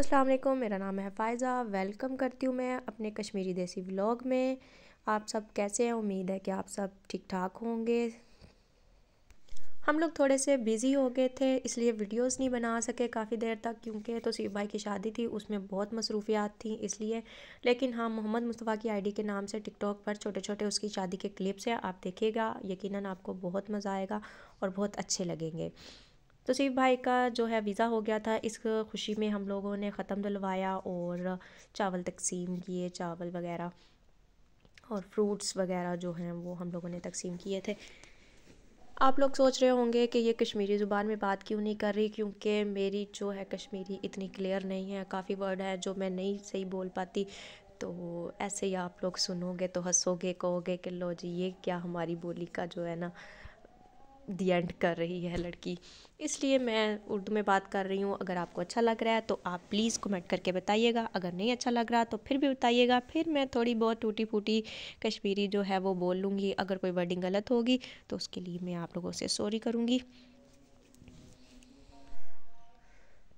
अस्सलाम वालेकुम मेरा नाम है फ़ायज़ा वेलकम करती हूँ मैं अपने कश्मीरी देसी व्लॉग में आप सब कैसे हैं उम्मीद है कि आप सब ठीक ठाक होंगे हम लोग थोड़े से बिज़ी हो गए थे इसलिए वीडियोस नहीं बना सके काफ़ी देर तक क्योंकि तो सीब भाई की शादी थी उसमें बहुत मसरूफियात थी इसलिए लेकिन हाँ मोहम्मद मुस्तफ़ा की आईडी के नाम से टिकटॉक पर छोटे छोटे उसकी शादी के क्लिप्स हैं आप देखिएगा यकीनन आपको बहुत मज़ा आएगा और बहुत अच्छे लगेंगे तो सीफ भाई का जो है वीज़ा हो गया था इस खुशी में हम लोगों ने ख़त्म डलवाया और चावल तकसीम किए चावल वगैरह और फ्रूट्स वगैरह जो हैं वो हम लोगों ने तकसीम किए थे आप लोग सोच रहे होंगे कि ये कश्मीरी ज़ुबान में बात क्यों नहीं कर रही क्योंकि मेरी जो है कश्मीरी इतनी क्लियर नहीं है काफ़ी वर्ड है जो मैं नहीं सही बोल पाती तो ऐसे ही आप लोग सुनोगे तो हंसोगे कहोगे कि लो जी ये क्या हमारी बोली का जो है ना दी एंड कर रही है लड़की इसलिए मैं उर्दू में बात कर रही हूँ अगर आपको अच्छा लग रहा है तो आप प्लीज़ कमेंट करके बताइएगा अगर नहीं अच्छा लग रहा तो फिर भी बताइएगा फिर मैं थोड़ी बहुत टूटी फूटी कश्मीरी जो है वो बोल लूँगी अगर कोई वर्डिंग गलत होगी तो उसके लिए मैं आप लोगों से सॉरी करूँगी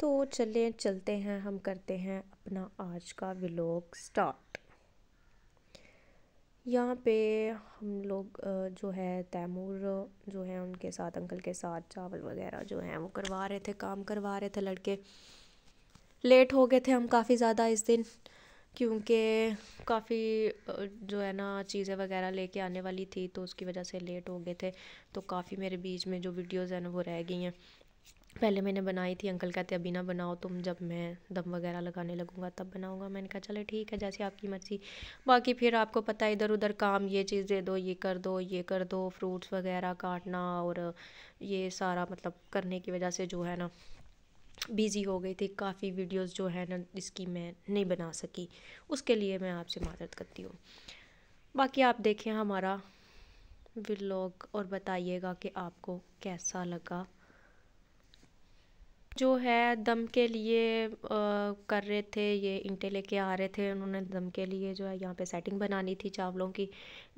तो चलें चलते हैं हम करते हैं अपना आज का व्लॉग स्टार्ट यहाँ पे हम लोग जो है तैमूर जो है उनके साथ अंकल के साथ चावल वगैरह जो हैं वो करवा रहे थे काम करवा रहे थे लड़के लेट हो गए थे हम काफ़ी ज़्यादा इस दिन क्योंकि काफ़ी जो है ना चीज़ें वगैरह लेके आने वाली थी तो उसकी वजह से लेट हो गए थे तो काफ़ी मेरे बीच में जो वीडियोस हैं ना वो रह गई हैं पहले मैंने बनाई थी अंकल कहते अभी ना बनाओ तुम जब मैं दम वगैरह लगाने लगूंगा तब बनाऊँगा मैंने कहा चले ठीक है जैसे आपकी मर्ज़ी बाकी फिर आपको पता है इधर उधर काम ये चीज़ दे दो ये कर दो ये कर दो फ्रूट्स वगैरह काटना और ये सारा मतलब करने की वजह से जो है ना बिज़ी हो गई थी काफ़ी वीडियोस जो है ना इसकी मैं नहीं बना सकी उसके लिए मैं आपसे मदद करती हूँ बाकी आप देखें हमारा व्लॉग और बताइएगा कि आपको कैसा लगा जो है दम के लिए कर रहे थे ये इंटे लेके आ रहे थे उन्होंने दम के लिए जो है यहाँ पे सेटिंग बनानी थी चावलों की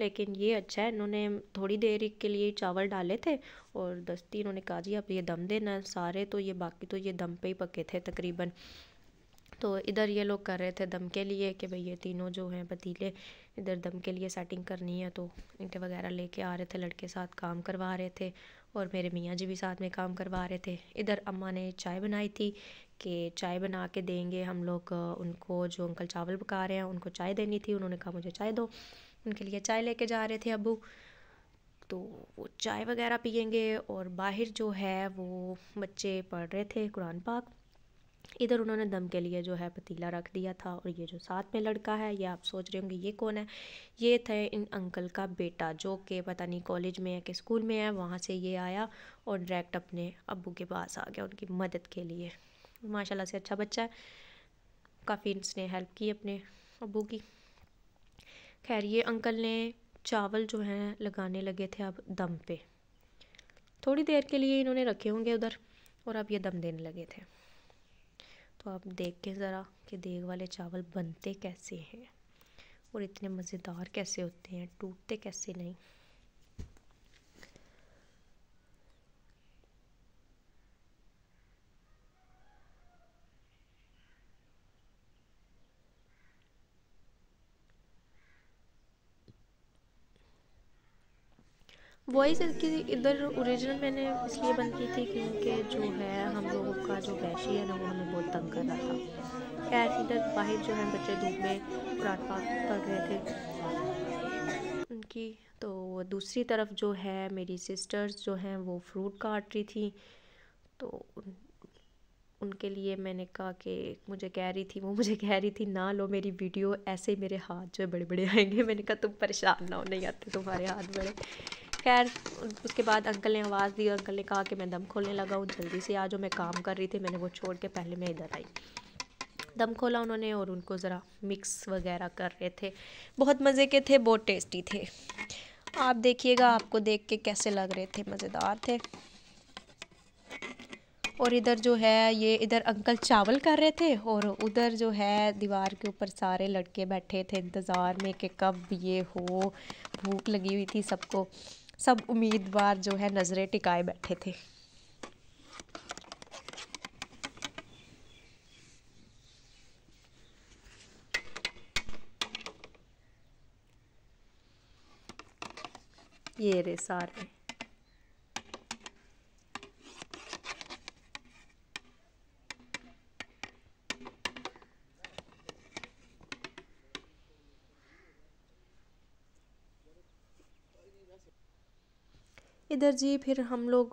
लेकिन ये अच्छा है इन्होंने थोड़ी देर के लिए चावल डाले थे और दस्ती इन्होंने कहा जी आप ये दम देना सारे तो ये बाकी तो ये दम पे ही पके थे तकरीबन तो इधर ये लोग कर रहे थे दम के लिए कि भाई ये तीनों जो हैं पतीले इधर दम के लिए सेटिंग करनी है तो ईंटे वगैरह लेके आ रहे थे लड़के साथ काम करवा रहे थे और मेरे मियाँ जी भी साथ में काम करवा रहे थे इधर अम्मा ने चाय बनाई थी कि चाय बना के देंगे हम लोग उनको जो अंकल चावल पका रहे हैं उनको चाय देनी थी उन्होंने कहा मुझे चाय दो उनके लिए चाय लेके जा रहे थे अबू तो वो चाय वगैरह पियेंगे और बाहर जो है वो बच्चे पढ़ रहे थे कुरान पाक इधर उन्होंने दम के लिए जो है पतीला रख दिया था और ये जो साथ में लड़का है ये आप सोच रहे होंगे ये कौन है ये थे इन अंकल का बेटा जो कि पता नहीं कॉलेज में है कि स्कूल में है वहाँ से ये आया और डायरेक्ट अपने अबू के पास आ गया उनकी मदद के लिए माशाल्लाह से अच्छा बच्चा है काफ़ी इसने हेल्प की अपने अबू की खैर ये अंकल ने चावल जो हैं लगाने लगे थे अब दम पे थोड़ी देर के लिए इन्होंने रखे होंगे उधर और अब ये दम देने लगे थे तो आप देखें ज़रा कि देग वाले चावल बनते कैसे हैं और इतने मज़ेदार कैसे होते हैं टूटते कैसे नहीं वॉइस इसकी इधर ओरिजिनल मैंने इसलिए बंद की थी क्योंकि जो है हम लोगों का जो वैशी है ना वो हमें बहुत तंग कर रहा था खैर इधर बाहर जो है बच्चे धूप में कुरान पाक पढ़ रहे थे उनकी तो दूसरी तरफ जो है मेरी सिस्टर्स जो हैं वो फ्रूट काट रही थी तो उनके लिए मैंने कहा कि मुझे कह रही थी वो मुझे कह रही थी ना लो मेरी वीडियो ऐसे ही मेरे हाथ जो है बड़े बड़े आएंगे मैंने कहा तुम परेशान ना हो नहीं आते तुम्हारे हाथ बड़े खैर उसके बाद अंकल ने आवाज़ दी और अंकल ने कहा कि मैं दम खोलने लगा हूँ जल्दी से आ जाओ मैं काम कर रही थी मैंने वो छोड़ के पहले मैं इधर आई दम खोला उन्होंने और उनको ज़रा मिक्स वगैरह कर रहे थे बहुत मज़े के थे बहुत टेस्टी थे आप देखिएगा आपको देख के कैसे लग रहे थे मज़ेदार थे और इधर जो है ये इधर अंकल चावल कर रहे थे और उधर जो है दीवार के ऊपर सारे लड़के बैठे थे इंतज़ार में कि कब ये हो भूख लगी हुई थी सबको सब उम्मीदवार जो है नज़रें टिकाए बैठे थे ये रे सारे इधर जी फिर हम लोग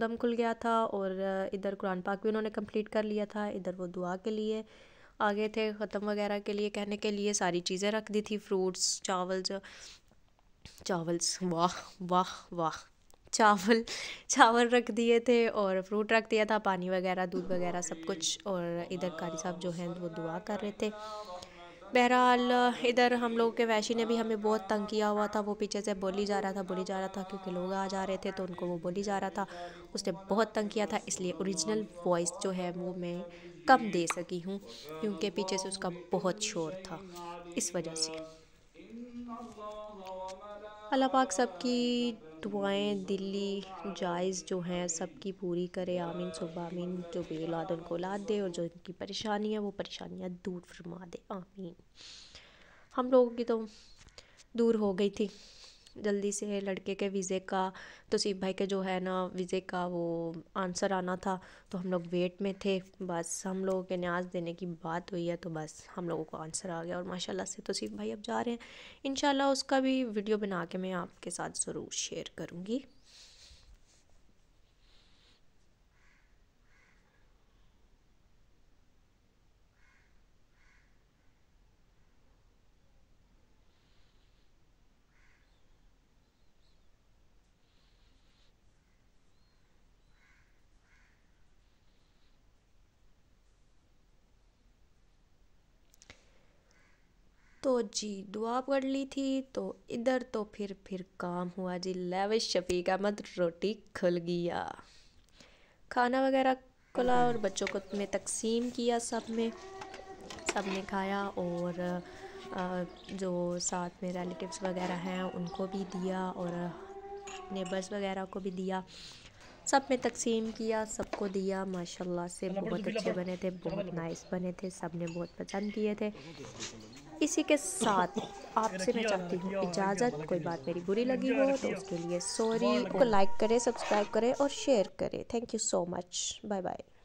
दम खुल गया था और इधर कुरान पाक भी उन्होंने कंप्लीट कर लिया था इधर वो दुआ के लिए आगे थे ख़त्म वगैरह के लिए कहने के लिए सारी चीज़ें रख दी थी फ्रूट्स चावल चावल्स वाह वाह वाह चावल चावल रख दिए थे और फ्रूट रख दिया था पानी वगैरह दूध वगैरह सब कुछ और इधर कारी साहब जो हैं वो दुआ कर रहे थे बहरहाल इधर हम लोगों के वैशी ने भी हमें बहुत तंग किया हुआ था वो पीछे से बोली जा रहा था बोली जा रहा था क्योंकि लोग आ जा रहे थे तो उनको वो बोली जा रहा था उसने बहुत तंग किया था इसलिए ओरिजिनल वॉइस जो है वो मैं कम दे सकी हूँ क्योंकि पीछे से उसका बहुत शोर था इस वजह से अल्लाह पाक सबकी दुआएं दिल्ली जायज़ जो हैं सबकी पूरी करे आमीन सुब आमीन जो औलाद उनको लाद दे और जो इनकी परेशानी है वो परेशानियाँ दूर फरमा दे आमीन हम लोगों की तो दूर हो गई थी जल्दी से लड़के के वीज़े का तो सीप भाई के जो है ना वीज़े का वो आंसर आना था तो हम लोग वेट में थे बस हम लोगों के न्याज देने की बात हुई है तो बस हम लोगों को आंसर आ गया और माशाल्लाह से तो सीप भाई अब जा रहे हैं इन उसका भी वीडियो बना के मैं आपके साथ ज़रूर शेयर करूँगी तो जी दुआ पढ़ ली थी तो इधर तो फिर फिर काम हुआ जी लेवे शफी का मत रोटी खुल गया खाना वगैरह खुला और बच्चों को में तकसीम किया सब में सब ने खाया और जो साथ में रिलेटिव्स वगैरह हैं उनको भी दिया और नेबर्स वगैरह को भी दिया सब में तकसीम किया सबको दिया माशाल्लाह से बहुत अच्छे बने थे बहुत नाइस बने थे सब ने बहुत पसंद किए थे इसी के साथ आपसे मैं चाहती हूँ इजाज़त कोई बात मेरी बुरी लगी हो तो उसके लिए सॉरी को लाइक करें सब्सक्राइब करें और शेयर करें thank you so much bye bye